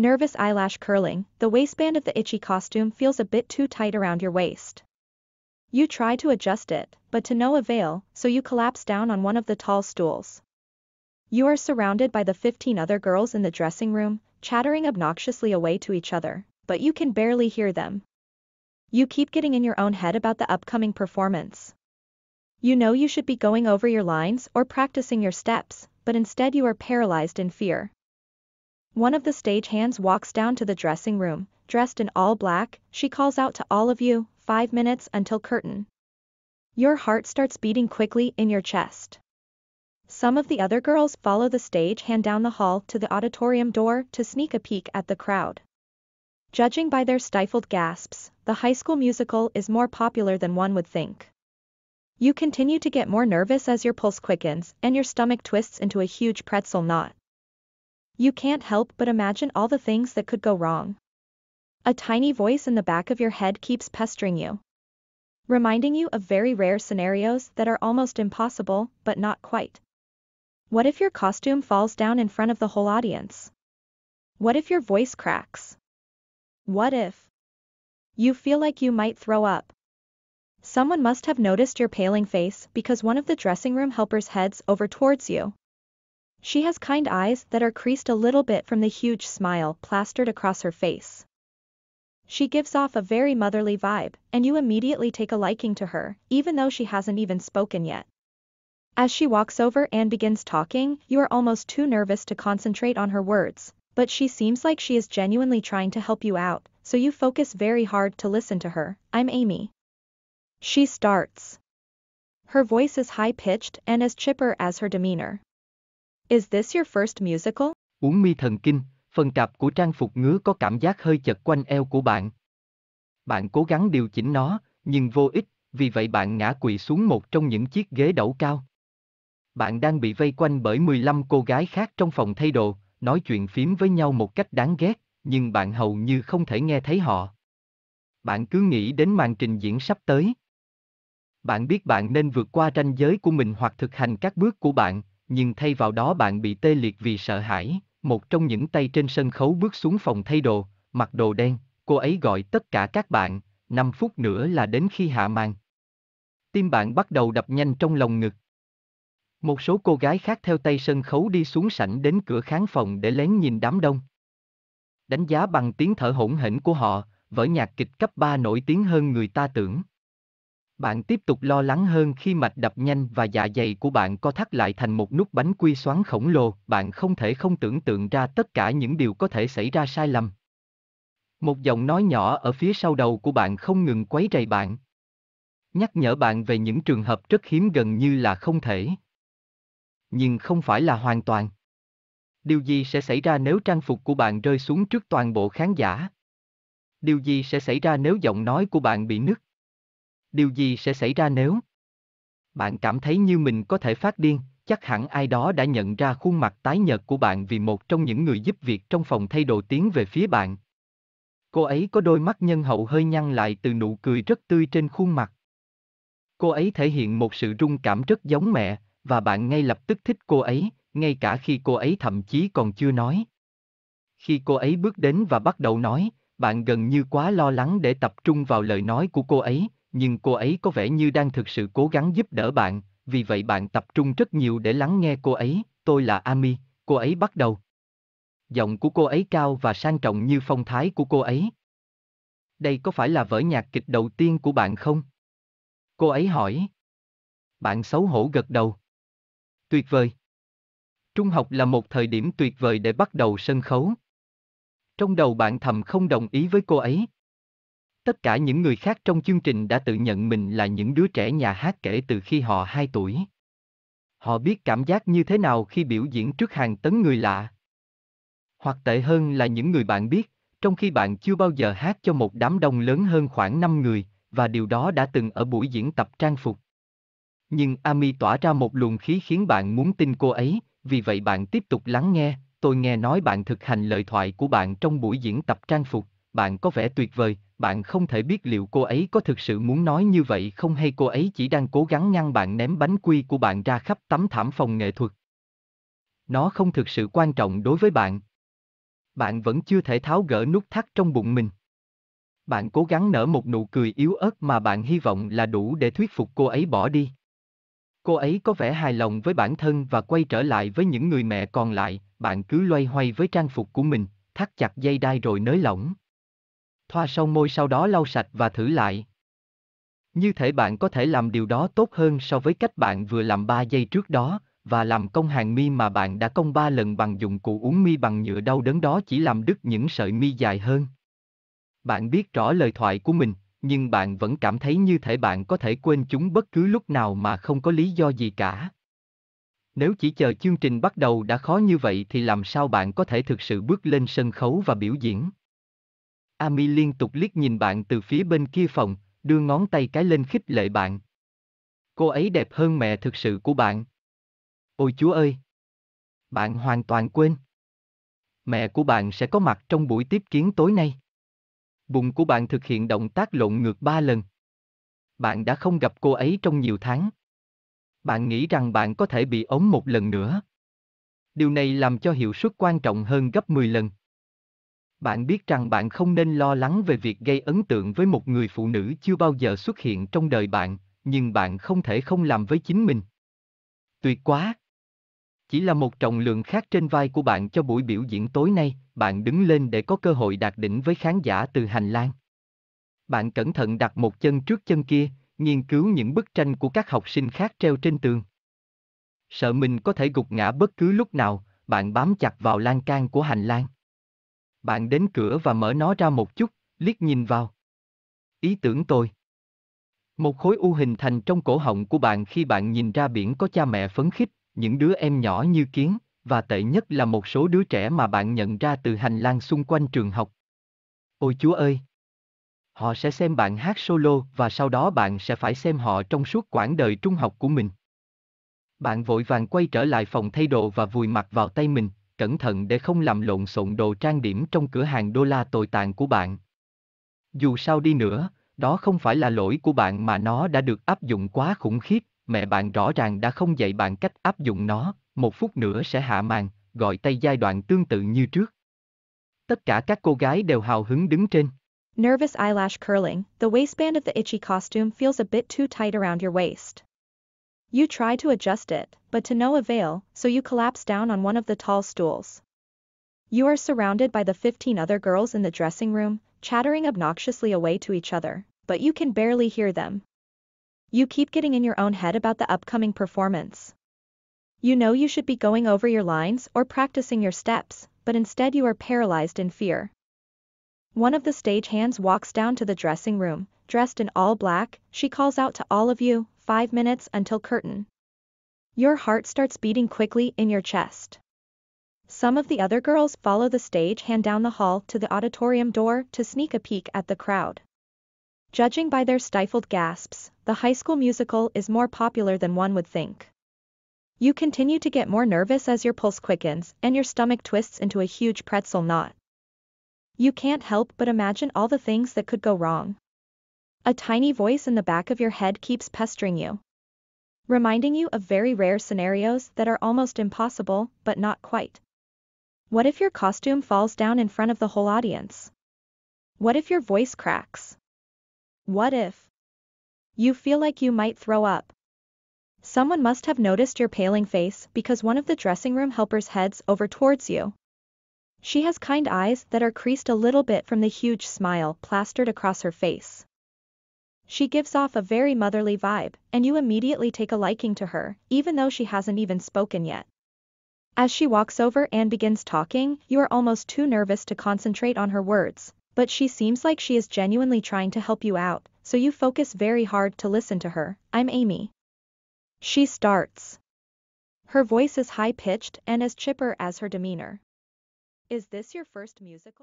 nervous eyelash curling, the waistband of the itchy costume feels a bit too tight around your waist. You try to adjust it, but to no avail, so you collapse down on one of the tall stools. You are surrounded by the 15 other girls in the dressing room, chattering obnoxiously away to each other, but you can barely hear them. You keep getting in your own head about the upcoming performance. You know you should be going over your lines or practicing your steps, but instead you are paralyzed in fear. One of the stagehands walks down to the dressing room, dressed in all black, she calls out to all of you, five minutes until curtain. Your heart starts beating quickly in your chest. Some of the other girls follow the stagehand down the hall to the auditorium door to sneak a peek at the crowd. Judging by their stifled gasps, the high school musical is more popular than one would think. You continue to get more nervous as your pulse quickens and your stomach twists into a huge pretzel knot. You can't help but imagine all the things that could go wrong. A tiny voice in the back of your head keeps pestering you, reminding you of very rare scenarios that are almost impossible, but not quite. What if your costume falls down in front of the whole audience? What if your voice cracks? What if you feel like you might throw up? Someone must have noticed your paling face because one of the dressing room helper's heads over towards you, she has kind eyes that are creased a little bit from the huge smile plastered across her face. She gives off a very motherly vibe, and you immediately take a liking to her, even though she hasn't even spoken yet. As she walks over and begins talking, you are almost too nervous to concentrate on her words, but she seems like she is genuinely trying to help you out, so you focus very hard to listen to her. I'm Amy. She starts. Her voice is high-pitched and as chipper as her demeanor. Is this your first musical? Uống mi thần kinh, phần cặp của trang phục ngứa có cảm giác hơi chật quanh eo của bạn. Bạn cố gắng điều chỉnh nó, nhưng vô ích, vì vậy bạn ngã quỵ xuống một trong những chiếc ghế đẩu cao. Bạn đang bị vây quanh bởi 15 cô gái khác trong phòng thay đồ, nói chuyện phím với nhau một cách đáng ghét, nhưng bạn hầu như không thể nghe thấy họ. Bạn cứ nghĩ đến màn trình diễn sắp tới. Bạn biết bạn nên vượt qua ranh giới của mình hoặc thực hành các bước của bạn, nhưng thay vào đó bạn bị tê liệt vì sợ hãi, một trong những tay trên sân khấu bước xuống phòng thay đồ, mặc đồ đen, cô ấy gọi tất cả các bạn, Năm phút nữa là đến khi hạ màn. Tim bạn bắt đầu đập nhanh trong lòng ngực. Một số cô gái khác theo tay sân khấu đi xuống sảnh đến cửa khán phòng để lén nhìn đám đông. Đánh giá bằng tiếng thở hỗn hển của họ, vở nhạc kịch cấp 3 nổi tiếng hơn người ta tưởng. Bạn tiếp tục lo lắng hơn khi mạch đập nhanh và dạ dày của bạn co thắt lại thành một nút bánh quy xoắn khổng lồ, bạn không thể không tưởng tượng ra tất cả những điều có thể xảy ra sai lầm. Một giọng nói nhỏ ở phía sau đầu của bạn không ngừng quấy rầy bạn. Nhắc nhở bạn về những trường hợp rất hiếm gần như là không thể. Nhưng không phải là hoàn toàn. Điều gì sẽ xảy ra nếu trang phục của bạn rơi xuống trước toàn bộ khán giả? Điều gì sẽ xảy ra nếu giọng nói của bạn bị nứt? điều gì sẽ xảy ra nếu bạn cảm thấy như mình có thể phát điên chắc hẳn ai đó đã nhận ra khuôn mặt tái nhợt của bạn vì một trong những người giúp việc trong phòng thay đồ tiến về phía bạn cô ấy có đôi mắt nhân hậu hơi nhăn lại từ nụ cười rất tươi trên khuôn mặt cô ấy thể hiện một sự rung cảm rất giống mẹ và bạn ngay lập tức thích cô ấy ngay cả khi cô ấy thậm chí còn chưa nói khi cô ấy bước đến và bắt đầu nói bạn gần như quá lo lắng để tập trung vào lời nói của cô ấy nhưng cô ấy có vẻ như đang thực sự cố gắng giúp đỡ bạn, vì vậy bạn tập trung rất nhiều để lắng nghe cô ấy, tôi là Ami, cô ấy bắt đầu. Giọng của cô ấy cao và sang trọng như phong thái của cô ấy. Đây có phải là vở nhạc kịch đầu tiên của bạn không? Cô ấy hỏi. Bạn xấu hổ gật đầu. Tuyệt vời. Trung học là một thời điểm tuyệt vời để bắt đầu sân khấu. Trong đầu bạn thầm không đồng ý với cô ấy. Tất cả những người khác trong chương trình đã tự nhận mình là những đứa trẻ nhà hát kể từ khi họ 2 tuổi. Họ biết cảm giác như thế nào khi biểu diễn trước hàng tấn người lạ. Hoặc tệ hơn là những người bạn biết, trong khi bạn chưa bao giờ hát cho một đám đông lớn hơn khoảng 5 người, và điều đó đã từng ở buổi diễn tập trang phục. Nhưng Ami tỏa ra một luồng khí khiến bạn muốn tin cô ấy, vì vậy bạn tiếp tục lắng nghe, tôi nghe nói bạn thực hành lời thoại của bạn trong buổi diễn tập trang phục, bạn có vẻ tuyệt vời, bạn không thể biết liệu cô ấy có thực sự muốn nói như vậy không hay cô ấy chỉ đang cố gắng ngăn bạn ném bánh quy của bạn ra khắp tấm thảm phòng nghệ thuật. Nó không thực sự quan trọng đối với bạn. Bạn vẫn chưa thể tháo gỡ nút thắt trong bụng mình. Bạn cố gắng nở một nụ cười yếu ớt mà bạn hy vọng là đủ để thuyết phục cô ấy bỏ đi. Cô ấy có vẻ hài lòng với bản thân và quay trở lại với những người mẹ còn lại, bạn cứ loay hoay với trang phục của mình, thắt chặt dây đai rồi nới lỏng thoa xong môi sau đó lau sạch và thử lại. Như thể bạn có thể làm điều đó tốt hơn so với cách bạn vừa làm 3 giây trước đó, và làm công hàng mi mà bạn đã công 3 lần bằng dụng cụ uống mi bằng nhựa đau đớn đó chỉ làm đứt những sợi mi dài hơn. Bạn biết rõ lời thoại của mình, nhưng bạn vẫn cảm thấy như thể bạn có thể quên chúng bất cứ lúc nào mà không có lý do gì cả. Nếu chỉ chờ chương trình bắt đầu đã khó như vậy thì làm sao bạn có thể thực sự bước lên sân khấu và biểu diễn? Ami liên tục liếc nhìn bạn từ phía bên kia phòng, đưa ngón tay cái lên khích lệ bạn. Cô ấy đẹp hơn mẹ thực sự của bạn. Ôi chúa ơi! Bạn hoàn toàn quên. Mẹ của bạn sẽ có mặt trong buổi tiếp kiến tối nay. Bụng của bạn thực hiện động tác lộn ngược ba lần. Bạn đã không gặp cô ấy trong nhiều tháng. Bạn nghĩ rằng bạn có thể bị ốm một lần nữa. Điều này làm cho hiệu suất quan trọng hơn gấp 10 lần. Bạn biết rằng bạn không nên lo lắng về việc gây ấn tượng với một người phụ nữ chưa bao giờ xuất hiện trong đời bạn, nhưng bạn không thể không làm với chính mình. Tuyệt quá! Chỉ là một trọng lượng khác trên vai của bạn cho buổi biểu diễn tối nay, bạn đứng lên để có cơ hội đạt đỉnh với khán giả từ hành lang. Bạn cẩn thận đặt một chân trước chân kia, nghiên cứu những bức tranh của các học sinh khác treo trên tường. Sợ mình có thể gục ngã bất cứ lúc nào, bạn bám chặt vào lan can của hành lang bạn đến cửa và mở nó ra một chút, liếc nhìn vào. Ý tưởng tôi. Một khối u hình thành trong cổ họng của bạn khi bạn nhìn ra biển có cha mẹ phấn khích, những đứa em nhỏ như kiến, và tệ nhất là một số đứa trẻ mà bạn nhận ra từ hành lang xung quanh trường học. Ôi chúa ơi! Họ sẽ xem bạn hát solo và sau đó bạn sẽ phải xem họ trong suốt quãng đời trung học của mình. Bạn vội vàng quay trở lại phòng thay đồ và vùi mặt vào tay mình, cẩn thận để không làm lộn xộn đồ trang điểm trong cửa hàng đô la tồi tàn của bạn. Dù sao đi nữa, đó không phải là lỗi của bạn mà nó đã được áp dụng quá khủng khiếp, mẹ bạn rõ ràng đã không dạy bạn cách áp dụng nó, một phút nữa sẽ hạ màn, gọi tay giai đoạn tương tự như trước. Tất cả các cô gái đều hào hứng đứng trên. Nervous eyelash curling, the waistband of the itchy costume feels a bit too tight around your waist. You try to adjust it, but to no avail, so you collapse down on one of the tall stools. You are surrounded by the 15 other girls in the dressing room, chattering obnoxiously away to each other, but you can barely hear them. You keep getting in your own head about the upcoming performance. You know you should be going over your lines or practicing your steps, but instead you are paralyzed in fear. One of the stagehands walks down to the dressing room, dressed in all black, she calls out to all of you, 5 minutes until curtain. Your heart starts beating quickly in your chest. Some of the other girls follow the stage hand down the hall to the auditorium door to sneak a peek at the crowd. Judging by their stifled gasps, the high school musical is more popular than one would think. You continue to get more nervous as your pulse quickens and your stomach twists into a huge pretzel knot. You can't help but imagine all the things that could go wrong. A tiny voice in the back of your head keeps pestering you. Reminding you of very rare scenarios that are almost impossible, but not quite. What if your costume falls down in front of the whole audience? What if your voice cracks? What if? You feel like you might throw up. Someone must have noticed your paling face because one of the dressing room helpers heads over towards you. She has kind eyes that are creased a little bit from the huge smile plastered across her face. She gives off a very motherly vibe, and you immediately take a liking to her, even though she hasn't even spoken yet. As she walks over and begins talking, you are almost too nervous to concentrate on her words, but she seems like she is genuinely trying to help you out, so you focus very hard to listen to her. I'm Amy. She starts. Her voice is high-pitched and as chipper as her demeanor. Is this your first musical?